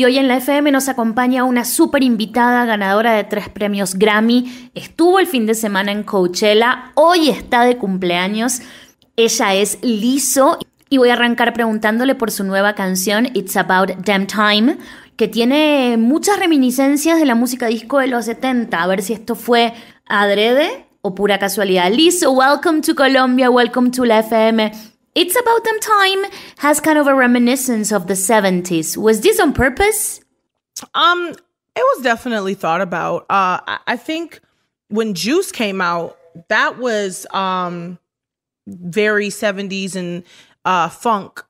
Y hoy en la FM nos acompaña una super invitada, ganadora de tres premios Grammy. Estuvo el fin de semana en Coachella, hoy está de cumpleaños. Ella es Liso y voy a arrancar preguntándole por su nueva canción It's About Damn Time, que tiene muchas reminiscencias de la música disco de los 70. A ver si esto fue adrede o pura casualidad. Liso, welcome to Colombia, welcome to la FM. It's About Them Time has kind of a reminiscence of the 70s. Was this on purpose? Um, it was definitely thought about. Uh, I think when Juice came out, that was um very 70s and funk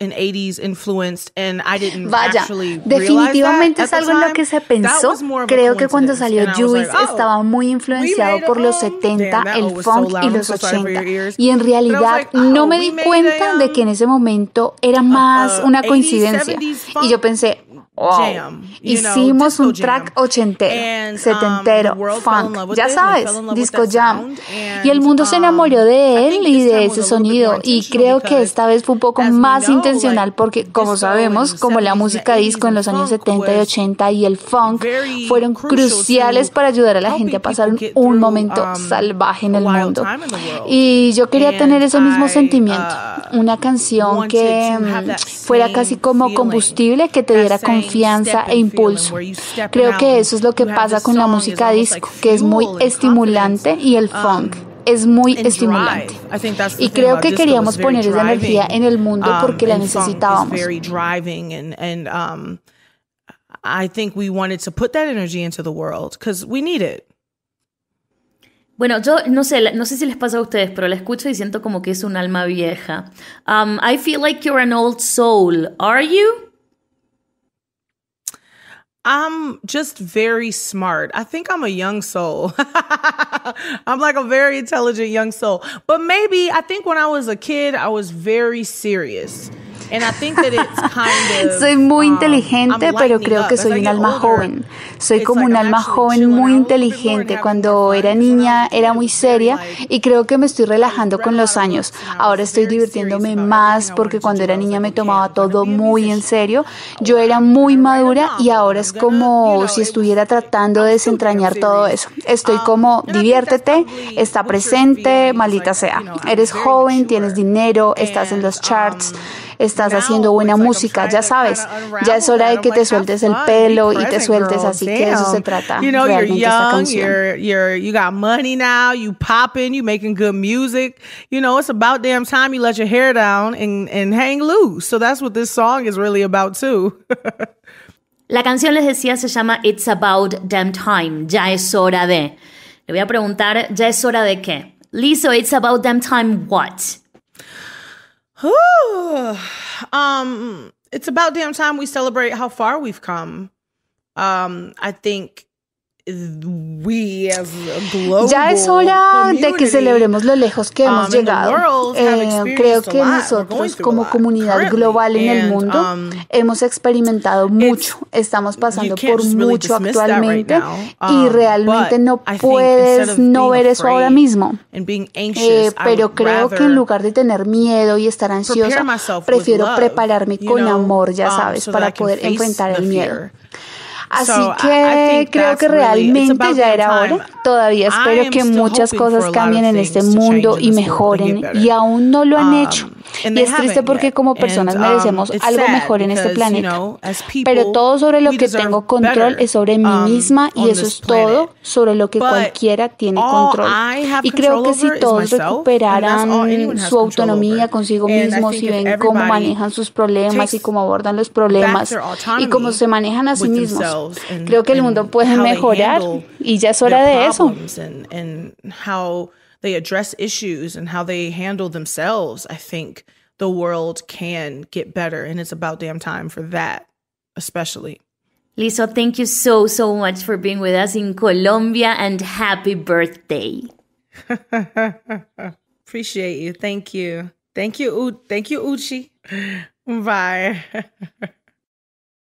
Vaya, definitivamente es algo en lo que se pensó. Creo que cuando salió Juice oh, estaba muy influenciado por los 70, el funk y los 80. Y en realidad no oh, me di cuenta de que en ese momento era uh, más uh, una coincidencia. y yo pensé, Hicimos un track ochentero, um, setentero, funk, ya sabes, disco jam. y el mundo se enamoró de um, él y de ese sonido. Y creo que esta vez fue un poco más intencional porque, como sabemos, como la música disco en los años 70 y 80 y el funk fueron cruciales para ayudar a la gente a pasar un momento um, salvaje en el mundo. Y yo quería tener ese mismo sentimiento. Uh, una canción que fuera casi como combustible que te diera confianza e impulso. Creo que eso es lo que pasa con la música disco, que es muy estimulante y el um, funk es muy estimulante. Y creo que queríamos poner esa energía en el mundo um, porque la necesitábamos. Um, I think we wanted to put that energy into the world because we need it. Bueno, yo no sé, no sé si les pasa a ustedes, pero la escucho y siento como que es un alma vieja. Um, I feel like you're an old soul. Are you? I'm just very smart. I think I'm a young soul. I'm like a very intelligent young soul. But maybe I think when I was a kid, I was very serious. soy muy um, inteligente, pero creo que soy un alma joven. Soy como un alma joven muy inteligente. Cuando era niña era muy seria y creo que me estoy relajando con los años. Ahora estoy divirtiéndome más porque cuando era niña me tomaba todo muy en serio. Oh, Yo era muy madura y ahora es como si estuviera tratando de desentrañar todo eso. Estoy um, como, diviértete, está presente, maldita sea. Eres joven, tienes dinero, estás en los charts estás haciendo buena música, ya sabes. Ya es hora de que te sueltes el pelo y te sueltes, así que eso se trata. You know, you're young, you got money now, you popping, you making good music. You know, it's about damn time you let your hair down and and hang loose. So that's what this song is really about too. La canción les decía se llama It's About Damn Time, ya es hora de. Le voy a preguntar, ¿ya es hora de qué? Lizzo, it's about damn time, what? um, it's about damn time we celebrate how far we've come. Um, I think Ya es hora de que celebremos lo lejos que hemos um, llegado. Eh, creo que nosotros como comunidad global en el mundo um, hemos experimentado mucho, estamos pasando por mucho actualmente y um, realmente no puedes no ver eso ahora mismo. Eh, pero creo que en lugar de tener miedo y estar ansiosa, prefiero prepararme con amor, ya sabes, para poder enfrentar el miedo. Así que creo que realmente ya era hora. Todavía espero que muchas cosas cambien en este mundo y mejoren y aún no lo han um, hecho. Y es triste porque como personas merecemos um, algo mejor en este planeta. Pero todo sobre lo que tengo control es sobre mí um, misma y eso es todo sobre lo que cualquiera tiene control. Y creo que si todos recuperaran su autonomía consigo mismos y ven cómo manejan sus problemas y cómo abordan los problemas y cómo se manejan a sí mismos, creo que el mundo puede mejorar y ya es hora de eso. they address issues and how they handle themselves, I think the world can get better. And it's about damn time for that, especially. Lisa, thank you so, so much for being with us in Colombia and happy birthday. Appreciate you. Thank you. Thank you. U- thank you, Uchi. Bye.